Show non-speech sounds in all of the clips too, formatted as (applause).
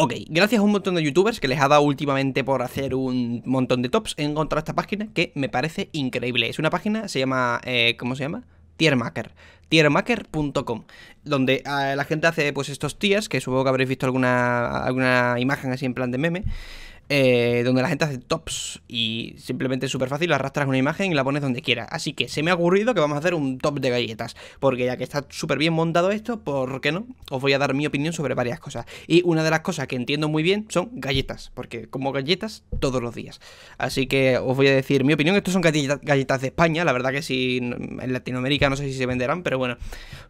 Ok, gracias a un montón de youtubers que les ha dado últimamente por hacer un montón de tops, he encontrado esta página que me parece increíble. Es una página, se llama, eh, ¿cómo se llama? Tiermaker, tiermaker.com, donde eh, la gente hace pues estos tiers, que supongo que habréis visto alguna, alguna imagen así en plan de meme, eh, donde la gente hace tops y simplemente es súper fácil, arrastras una imagen y la pones donde quieras. Así que se me ha ocurrido que vamos a hacer un top de galletas, porque ya que está súper bien montado esto, ¿por qué no? Os voy a dar mi opinión sobre varias cosas. Y una de las cosas que entiendo muy bien son galletas, porque como galletas todos los días. Así que os voy a decir mi opinión, estos son galletas de España, la verdad que si en Latinoamérica no sé si se venderán, pero bueno,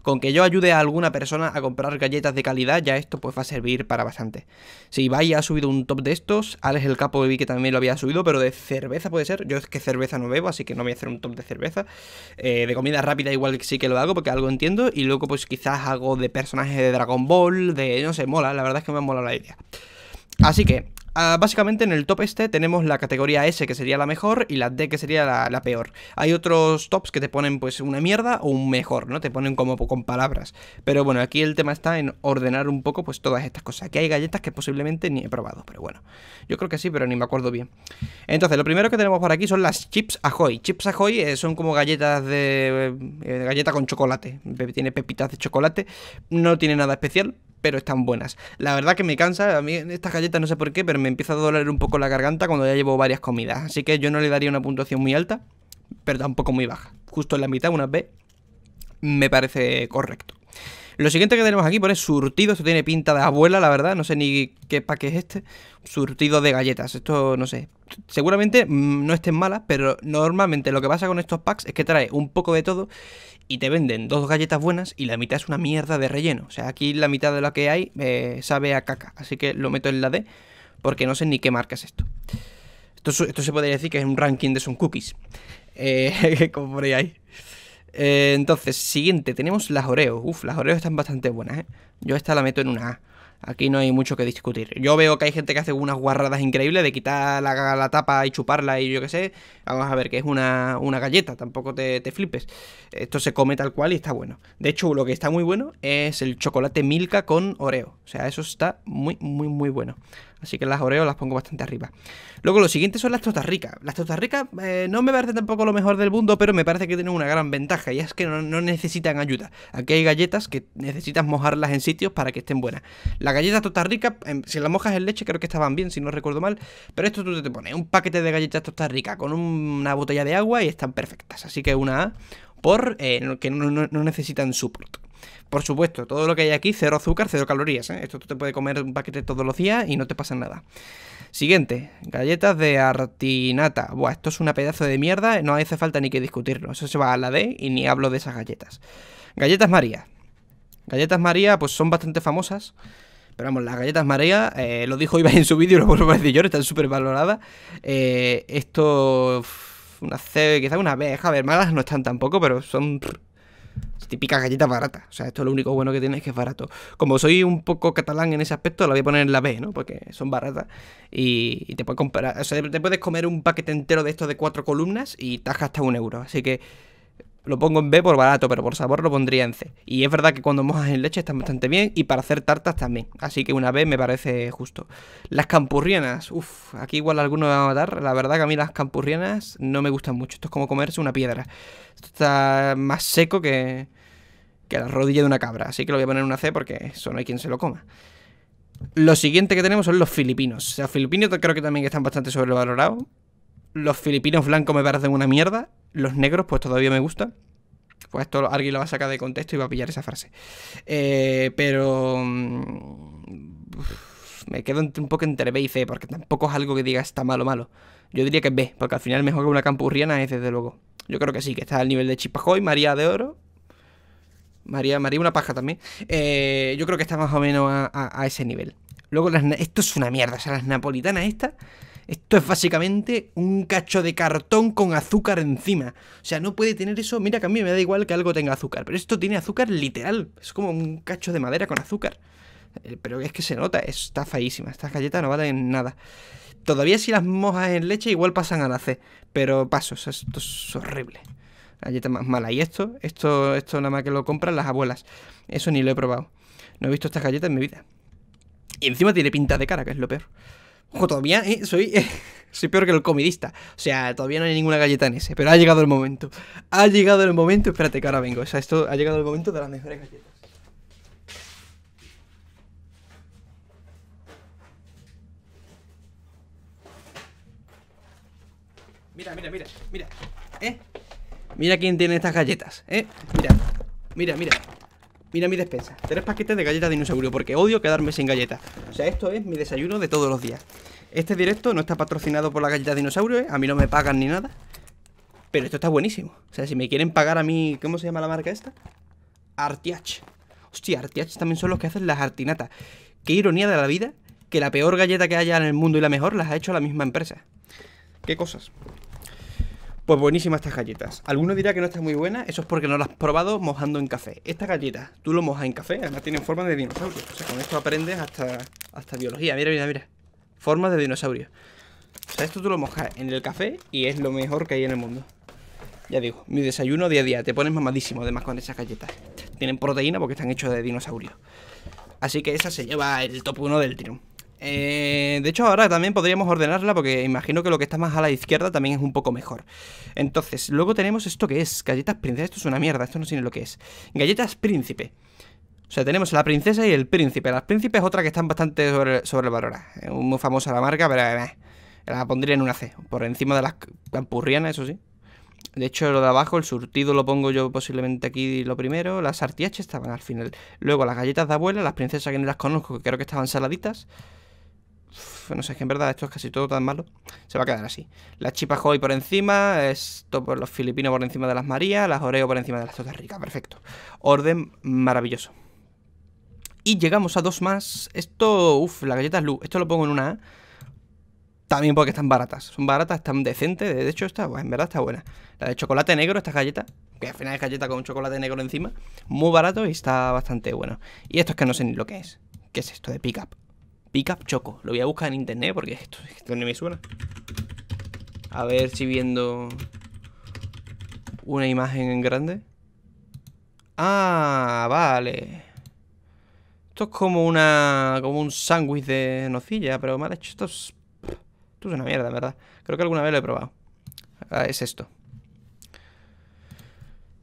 con que yo ayude a alguna persona a comprar galletas de calidad, ya esto pues va a servir para bastante. Si Vaya ha subido un top de estos, es el Capo vi que también lo había subido, pero de cerveza puede ser. Yo es que cerveza no bebo, así que no voy a hacer un top de cerveza. Eh, de comida rápida igual que sí que lo hago, porque algo entiendo. Y luego pues quizás hago de personajes de Dragon Ball, de no sé, mola. La verdad es que me ha mola la idea. Así que Ah, básicamente en el top este tenemos la categoría S que sería la mejor y la D que sería la, peor. Hay otros tops que te ponen pues una mierda o un mejor, ¿no? Te ponen como con palabras. Pero bueno, aquí el tema está en ordenar un poco pues todas estas cosas. Aquí hay galletas que posiblemente ni he probado, pero bueno. Yo creo que sí, pero ni me acuerdo bien. Entonces, lo primero que tenemos por aquí son las Chips Ahoy. Chips Ahoy eh, son como galletas de... Eh, galleta con chocolate. Tiene pepitas de chocolate. No tiene nada especial, pero están buenas. La verdad que me cansa, a mí estas galletas no sé por qué, pero me empieza a doler un poco la garganta cuando ya llevo varias comidas. Así que yo no le daría una puntuación muy alta, pero tampoco muy baja. Justo en la mitad, una B, me parece correcto. Lo siguiente que tenemos aquí pone surtido. Esto tiene pinta de abuela, la verdad. No sé ni qué pack es este. Surtido de galletas. Esto, no sé. Seguramente mm, no estén malas, pero normalmente lo que pasa con estos packs es que trae un poco de todo y te venden dos galletas buenas y la mitad es una mierda de relleno. O sea, aquí la mitad de la que hay eh, sabe a caca. Así que lo meto en la D porque no sé ni qué marca es esto. Esto, esto se podría decir que es un ranking de son cookies. Eh, (laughs) como por ahí. Eh, entonces, siguiente, tenemos las Oreos. Uf, las Oreos están bastante buenas, ¿eh? Yo esta la meto en una A. Aquí no hay mucho que discutir. Yo veo que hay gente que hace unas guarradas increíbles de quitar la, tapa y chuparla y yo qué sé. Vamos a ver, que es una, galleta, tampoco te, te, flipes. Esto se come tal cual y está bueno. De hecho, lo que está muy bueno es el chocolate Milka con Oreo. O sea, eso está muy, muy, muy bueno. Así que las Oreo las pongo bastante arriba. Luego, lo siguiente son las tortas ricas. Las tortas ricas eh, no me parece tampoco lo mejor del mundo, pero me parece que tienen una gran ventaja y es que no, necesitan ayuda. Aquí hay galletas que necesitas mojarlas en sitios para que estén buenas. Las galletas tostas ricas, em, si las mojas en leche, creo que estaban bien, si no recuerdo mal. Pero esto tú te pones un paquete de galletas tostas ricas con una botella de agua y están perfectas. Así que una A por eh, que no, necesitan support. Por supuesto, todo lo que hay aquí, cero azúcar, cero calorías. ¿eh? Esto tú te puedes comer un paquete todos los días y no te pasa nada. Siguiente, galletas de artinata. Buah, esto es una pedazo de mierda, no hace falta ni que discutirlo. Eso se va a la D y ni hablo de esas galletas. Galletas María. Galletas María, pues son bastante famosas. Pero vamos, las galletas María, eh, lo dijo Ibai en su vídeo, (laughs) lo vuelvo a decir yo, están súper valoradas. Eh, esto, una C, quizás una B, a ver, malas no están tampoco, pero son típicas galletas baratas. O sea, esto es lo único bueno que tiene es que es barato. Como soy un poco catalán en ese aspecto, la voy a poner en la B, ¿no? Porque son baratas y, te puedes comprar, o sea, te puedes comer un paquete entero de estos de cuatro columnas y taja hasta un euro. Así que lo pongo en B por barato, pero por sabor lo pondría en C. Y es verdad que cuando mojas en leche están bastante bien y para hacer tartas también. Así que una B me parece justo. Las campurrianas, Uf, aquí igual alguno me va a matar. La verdad que a mí las campurrianas no me gustan mucho. Esto es como comerse una piedra. Esto está más seco que, que la rodilla de una cabra. Así que lo voy a poner en una C porque eso no hay quien se lo coma. Lo siguiente que tenemos son los filipinos. O sea, filipinos creo que también están bastante sobrevalorados. Los filipinos blancos me parecen una mierda los negros, pues todavía me gusta. Pues esto alguien lo va a sacar de contexto y va a pillar esa frase. Eh, pero. Mm, me quedo un poco entre B y C, porque tampoco es algo que diga está malo malo. Yo diría que es B, porque al final mejor que una campurriana es desde luego. Yo creo que sí, que está al nivel de Chipajoy, María de Oro. María, María una paja también. Eh, yo creo que está más o menos a, a ese nivel. Luego, las, esto es una mierda. O sea, las napolitanas estas esto es básicamente un cacho de cartón con azúcar encima. O sea, no puede tener eso. Mira que a mí me da igual que algo tenga azúcar, pero esto tiene azúcar literal. Es como un cacho de madera con azúcar. Eh, pero es que se nota, está feísima. Estas galletas no valen nada. Todavía si las mojas en leche igual pasan a la C, pero paso, esto es horrible. Galleta más mala. Y esto, esto, esto nada más que lo compran las abuelas. Eso ni lo he probado. No he visto estas galletas en mi vida. Y encima tiene pinta de cara, que es lo peor. Ojo, todavía eh, soy, eh, (laughs) soy peor que el comidista. O sea, todavía no hay ninguna galleta en ese, pero ha llegado el momento. Ha llegado el momento. Espérate, que ahora vengo. O sea, esto ha llegado el momento de las mejores galletas. Mira, mira, mira, mira. ¿Eh? Mira quién tiene estas galletas, ¿eh? Mira, mira, mira. Mira mi despensa, tres paquetes de galletas de dinosaurio porque odio quedarme sin galletas. O sea, esto es mi desayuno de todos los días. Este directo no está patrocinado por la galleta de dinosaurio, ¿eh? a mí no me pagan ni nada. Pero esto está buenísimo. O sea, si me quieren pagar a mí, ¿cómo se llama la marca esta? Artiach. Hostia, Artiach también son los que hacen las artinatas. Qué ironía de la vida que la peor galleta que haya en el mundo y la mejor las ha hecho la misma empresa. Qué cosas. Pues buenísimas estas galletas. Alguno dirá que no está muy buena, eso es porque no las has probado mojando en café. Estas galletas, tú lo mojas en café, además tienen forma de dinosaurio. O sea, con esto aprendes hasta, hasta biología. Mira, mira, mira. Formas de dinosaurio. O sea, esto tú lo mojas en el café y es lo mejor que hay en el mundo. Ya digo, mi desayuno día a día. Te pones mamadísimo además con esas galletas. Tienen proteína porque están hechos de dinosaurio. Así que esa se lleva el top 1 del triunfo. Eh, de hecho, ahora también podríamos ordenarla porque imagino que lo que está más a la izquierda también es un poco mejor. Entonces, luego tenemos esto que es galletas princesa. Esto es una mierda, esto no sé ni lo que es. Galletas príncipe. O sea, tenemos la princesa y el príncipe. Las príncipes otra que están bastante sobre, el Es muy famosa la marca, pero eh, la pondría en una C. Por encima de las campurrianas, eso sí. De hecho, lo de abajo, el surtido lo pongo yo posiblemente aquí lo primero. Las artiaches estaban al final. Luego las galletas de abuela, las princesas que no las conozco, que creo que estaban saladitas no sé, es que en verdad esto es casi todo tan malo. Se va a quedar así. Las chipas hoy por encima, esto por los filipinos por encima de las Marías, las Oreo por encima de las tortas Ricas. Perfecto. Orden maravilloso. Y llegamos a dos más. Esto, uff, las galletas Lu. Esto lo pongo en una A. También porque están baratas. Son baratas, están decentes. De hecho, está, pues, en verdad está buena. La de chocolate negro, esta galleta Que al final es galleta con chocolate negro encima. Muy barato y está bastante bueno. Y esto es que no sé ni lo que es. ¿Qué es esto de pick up? cap Choco. Lo voy a buscar en internet porque esto, esto ni me suena. A ver si viendo una imagen en grande. Ah, vale. Esto es como una. como un sándwich de nocilla, pero mal hecho. Esto es. Esto es una mierda, verdad. Creo que alguna vez lo he probado. Ah, es esto.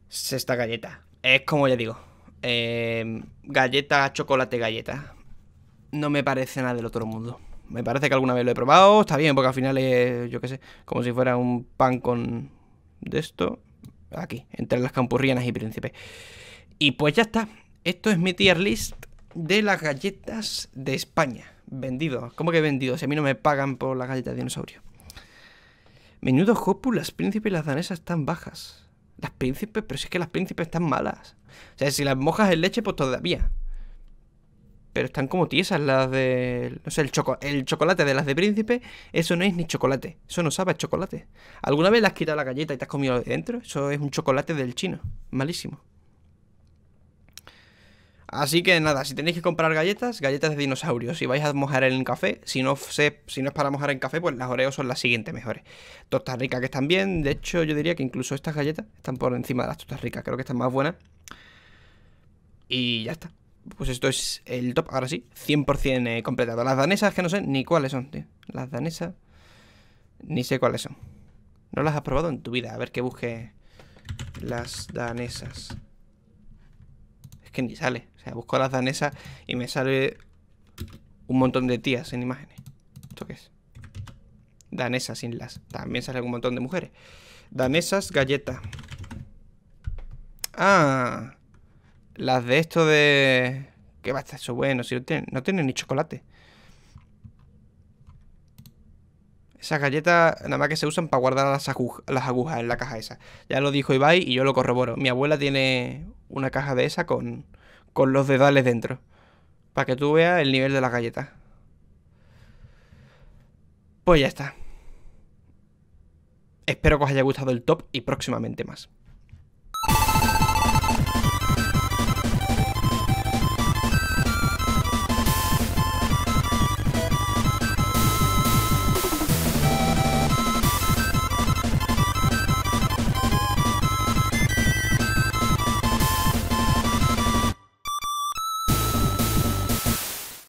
Es esta galleta. Es como ya digo. Eh, galleta, chocolate, galleta no me parece nada del otro mundo. Me parece que alguna vez lo he probado, está bien, porque al final es, yo qué sé, como si fuera un pan con de esto, aquí, entre las campurrianas y príncipe. Y pues ya está, esto es mi tier list de las galletas de España. Vendidos, ¿cómo que vendidos? Si a mí no me pagan por las galletas de dinosaurio. Menudo Hopu, las príncipes y las danesas están bajas. Las príncipes, pero si es que las príncipes están malas. O sea, si las mojas en leche, pues todavía pero están como tiesas las de... No sé, el, choco, el chocolate de las de príncipe, eso no es ni chocolate, eso no sabe a chocolate. ¿Alguna vez le has quitado la galleta y te has comido dentro? Eso es un chocolate del chino, malísimo. Así que nada, si tenéis que comprar galletas, galletas de dinosaurio. Si vais a mojar en café, si no, si no es para mojar en café, pues las oreos son las siguientes mejores. Tostas ricas que están bien, de hecho yo diría que incluso estas galletas están por encima de las tortas ricas, creo que están más buenas. Y ya está. Pues esto es el top, ahora sí, 100% eh, completado. Las danesas que no sé ni cuáles son, tío. Las danesas ni sé cuáles son. No las has probado en tu vida, a ver que busque las danesas. Es que ni sale, o sea, busco las danesas y me sale un montón de tías en imágenes. ¿Esto qué es? Danesas sin las. También sale un montón de mujeres. Danesas galleta. Ah, las de esto de... ¿Qué va a eso bueno? Si no tienen, no ni chocolate. Esas galletas nada más que se usan para guardar las, agujas, las agujas en la caja esa. Ya lo dijo Ibai y yo lo corroboro. Mi abuela tiene una caja de esa con, con los dedales dentro. Para que tú veas el nivel de las galletas. Pues ya está. Espero que os haya gustado el top y próximamente más.